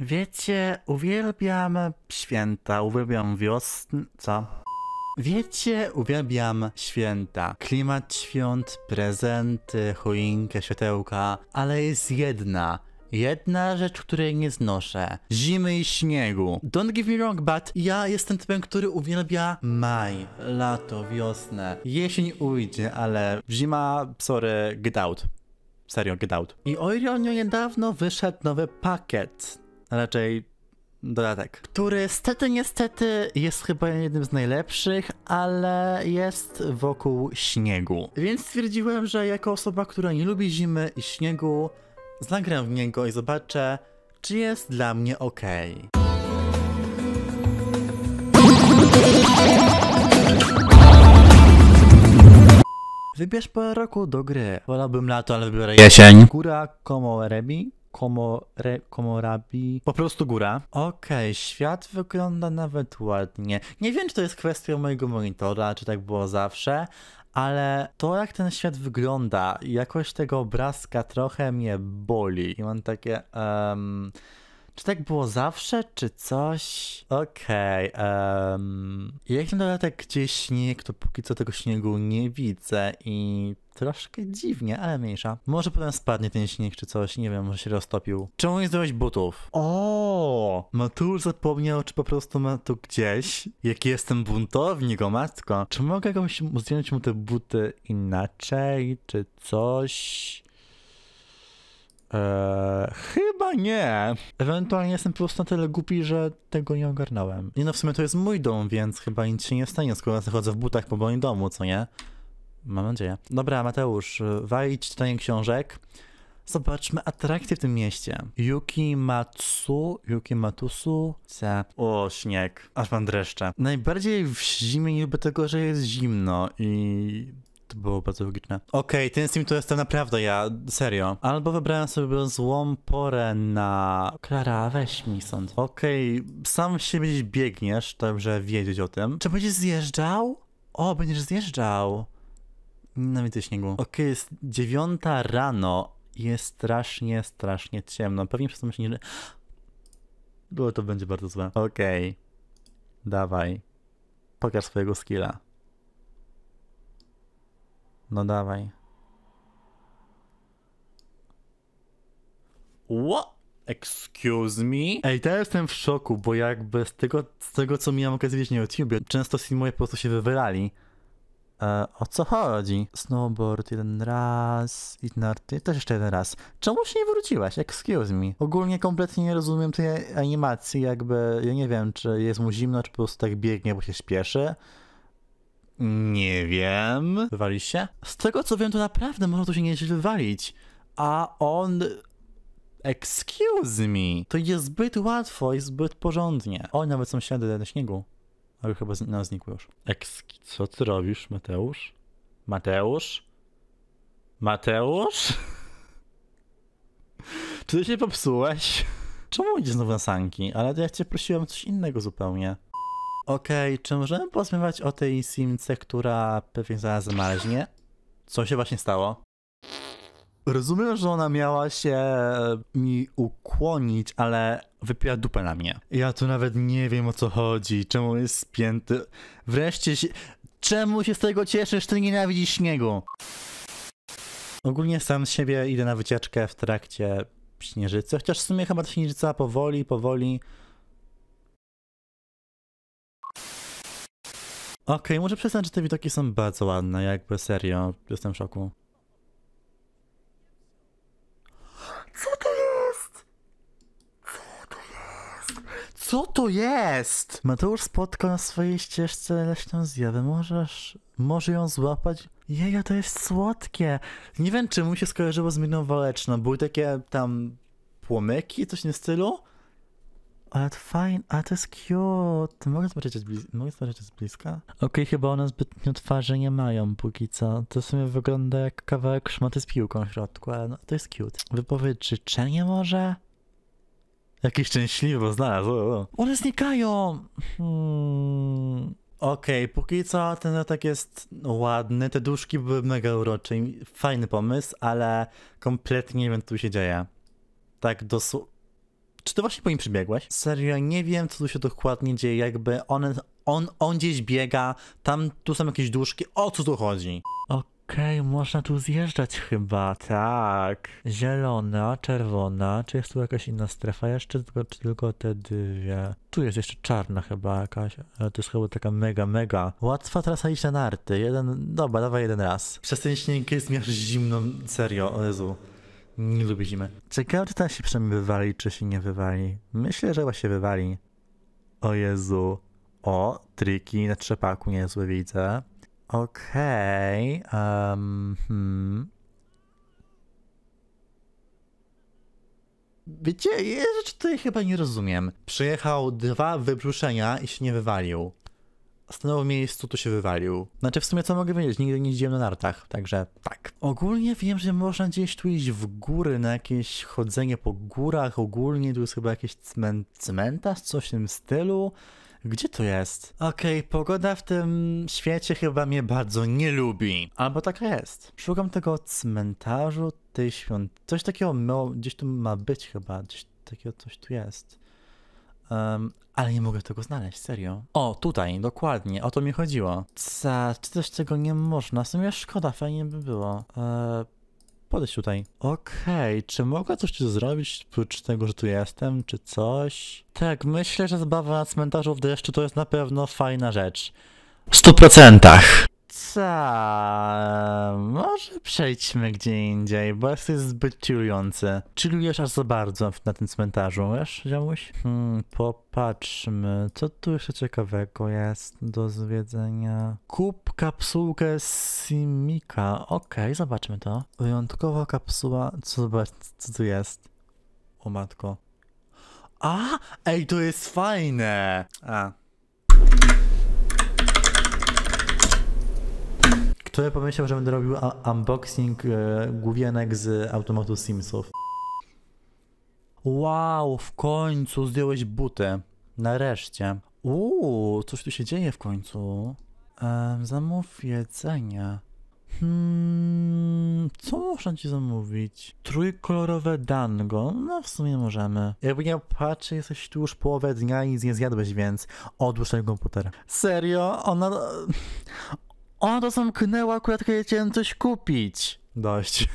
Wiecie, uwielbiam święta, uwielbiam wiosnę. Co? Wiecie, uwielbiam święta. Klimat świąt, prezenty, choinkę, światełka, ale jest jedna. Jedna rzecz, której nie znoszę. Zimy i śniegu. Don't give me wrong, but ja jestem typem, który uwielbia maj, lato, wiosnę. Jesień ujdzie, ale zima, sorry, get out. Serio, get out. I o ile niedawno wyszedł nowy pakiet raczej dodatek, który stety niestety jest chyba jednym z najlepszych, ale jest wokół śniegu. Więc stwierdziłem, że jako osoba, która nie lubi zimy i śniegu, zagram w niego i zobaczę, czy jest dla mnie ok. Wybierz po roku do gry. Wolałbym lato, ale wybiorę jesień. Kura Komorebi Komore, Komorabi. Po prostu góra. Okej, okay, świat wygląda nawet ładnie. Nie wiem, czy to jest kwestia mojego monitora, czy tak było zawsze, ale to jak ten świat wygląda, jakoś tego obrazka trochę mnie boli. I mam takie. Um czy tak było zawsze, czy coś? Okej, okay, um, jak na dodatek gdzieś śnieg, to póki co tego śniegu nie widzę i troszkę dziwnie, ale mniejsza. Może potem spadnie ten śnieg czy coś, nie wiem, może się roztopił. Czemu nie zdjąłeś butów? O, Matur zapomniał, czy po prostu ma to gdzieś? Jaki jestem buntownik, o matko. Czy mogę jakoś zdjąć mu te buty inaczej, czy coś? Eee, nie. Ewentualnie jestem po prostu na tyle głupi, że tego nie ogarnąłem. I no w sumie to jest mój dom, więc chyba nic się nie stanie, skoro ja zachodzę w butach po moim domu, co nie? Mam nadzieję. Dobra, Mateusz, walić czytanie książek. Zobaczmy atrakcje w tym mieście. Yuki Matsu, Yuki Matusu, C. O, śnieg. Aż mam dreszcze. Najbardziej w zimie nie lubię tego, że jest zimno i to było bardzo logiczne. Okej, okay, ten sim to jestem naprawdę ja, serio. Albo wybrałem sobie złą porę na... Klara, weź mi sąd. Okej, okay, sam się gdzieś biegniesz, tak że wiedzieć o tym. Czy będziesz zjeżdżał? O, będziesz zjeżdżał. Nienawidzę śniegu. Okej, okay, jest dziewiąta rano. Jest strasznie, strasznie ciemno. Pewnie przez to myślę, że... Było to będzie bardzo złe. Okej. Okay. Dawaj. Pokaż swojego skilla. No dawaj. What? Excuse me? Ej, teraz jestem w szoku, bo jakby z tego, z tego co miałem okazję widzieć na YouTubie, często filmowie po prostu się wywylali. E, o co chodzi? Snowboard jeden raz, inarty też jeszcze jeden raz. Czemu się nie wróciłeś? Excuse me. Ogólnie kompletnie nie rozumiem tej animacji, jakby ja nie wiem, czy jest mu zimno, czy po prostu tak biegnie, bo się śpieszy. Nie wiem. się. Z tego co wiem, to naprawdę można tu się nieźle wywalić. A on Excuse me! To jest zbyt łatwo i zbyt porządnie. O, nawet są ślady na śniegu. Ale chyba z, no, znikły już. Ekski, co ty robisz, Mateusz? Mateusz? Mateusz? Czy ty się popsułeś? Czemu idziesz znowu na sanki? Ale ja cię prosiłem o coś innego zupełnie. Okej, okay, czy możemy porozmawiać o tej simce, która pewnie zaraz zmarznie? Co się właśnie stało? Rozumiem, że ona miała się e, mi ukłonić, ale wypiła dupę na mnie. Ja tu nawet nie wiem o co chodzi, czemu jest spięty. Wreszcie się... Czemu się z tego cieszysz, ty nienawidzisz śniegu? Ogólnie sam z siebie idę na wycieczkę w trakcie śnieżycy, chociaż w sumie chyba ta śnieżyca powoli, powoli Okej, okay, muszę przyznać, że te widoki są bardzo ładne, jakby serio, jestem w szoku. Co to jest? Co to jest? Co to jest? Mateusz spotkał na swojej ścieżce leśną zjawę, możesz... Może ją złapać? Jeja, to jest słodkie! Nie wiem, czy mu się skojarzyło z miną waleczną, były takie tam płomyki, coś w tym stylu? Ale fajne, ale to jest cute. Mogę zobaczyć, mogę zobaczyć z bliska? Okej, okay, chyba one zbytnio twarzy nie mają póki co. To w sumie wygląda jak kawałek szmaty z piłką w środku, ale no, to jest cute. Wypowiedź życzenie może? Jakiś szczęśliwy znalazł. One znikają! Hmm. Okej, okay, póki co ten atak jest ładny, te duszki były mega urocze, fajny pomysł, ale kompletnie nie wiem, co tu się dzieje. Tak dosłownie czy to właśnie po nim przybiegłeś? Serio, nie wiem, co tu się dokładnie dzieje, jakby on, on, on gdzieś biega, tam, tu są jakieś dłużki. o co tu chodzi? Okej, okay, można tu zjeżdżać chyba, tak. Zielona, czerwona, czy jest tu jakaś inna strefa jeszcze, tylko, czy tylko te dwie? Tu jest jeszcze czarna chyba jakaś, ale to jest chyba taka mega, mega. Łatwa trasa iść na narty, jeden, dobra, dawaj jeden raz. Przez ten śnieg jest mi zimno, serio, o Jezu. Nie lubi zimy. Czy Georgeta się przynajmniej wywali, czy się nie wywali? Myślę, że chyba się wywali. O Jezu. O, triki na trzepaku niezłe widzę. Okej. Okay. Um, hmm. Wiecie, ja rzeczy tutaj chyba nie rozumiem. Przyjechał dwa wybruszenia i się nie wywalił stanął w miejscu, tu się wywalił. Znaczy w sumie co mogę wiedzieć, nigdy nie jeździłem na nartach, także tak. Ogólnie wiem, że można gdzieś tu iść w góry, na jakieś chodzenie po górach, ogólnie tu jest chyba jakiś cmen cmentarz, coś w tym stylu. Gdzie to jest? Okej, okay, pogoda w tym świecie chyba mnie bardzo nie lubi. Albo taka jest. Szukam tego cmentarzu, tej świąt... Coś takiego gdzieś tu ma być chyba, gdzieś takiego coś tu jest. Um, ale nie mogę tego znaleźć, serio. O, tutaj, dokładnie, o to mi chodziło. Ca, czy też tego nie można? W sumie szkoda, fajnie by było. Eee, podejdź tutaj. Okej, okay, czy mogę coś tu zrobić, oprócz tego, że tu jestem, czy coś? Tak, myślę, że zabawa na cmentarzu w deszczu to jest na pewno fajna rzecz. W stu procentach co? Może przejdźmy gdzie indziej, bo jesteś zbyt chillujący. Chillujesz aż za bardzo na tym cmentarzu, wiesz, ziomuś? Hmm, popatrzmy, co tu jeszcze ciekawego jest do zwiedzenia? Kup kapsułkę Simika. Okej, okay, zobaczmy to. Wyjątkowa kapsuła, co, co tu jest? O matko. A, ej, to jest fajne! A, Wczoraj pomyślał, że będę robił unboxing e, główienek z automatu Simsów. Wow, w końcu zdjąłeś buty. Nareszcie. Uuu, coś tu się dzieje w końcu. zamów jedzenie. Hmm, co można ci zamówić? Trójkolorowe dango? No w sumie możemy. Jakby nie patrzę, jesteś tu już połowę dnia i nie zjadłeś, więc odłóż ten komputer. Serio? Ona... Ona to zamknęła, akurat kiedy chciałem coś kupić. Dość.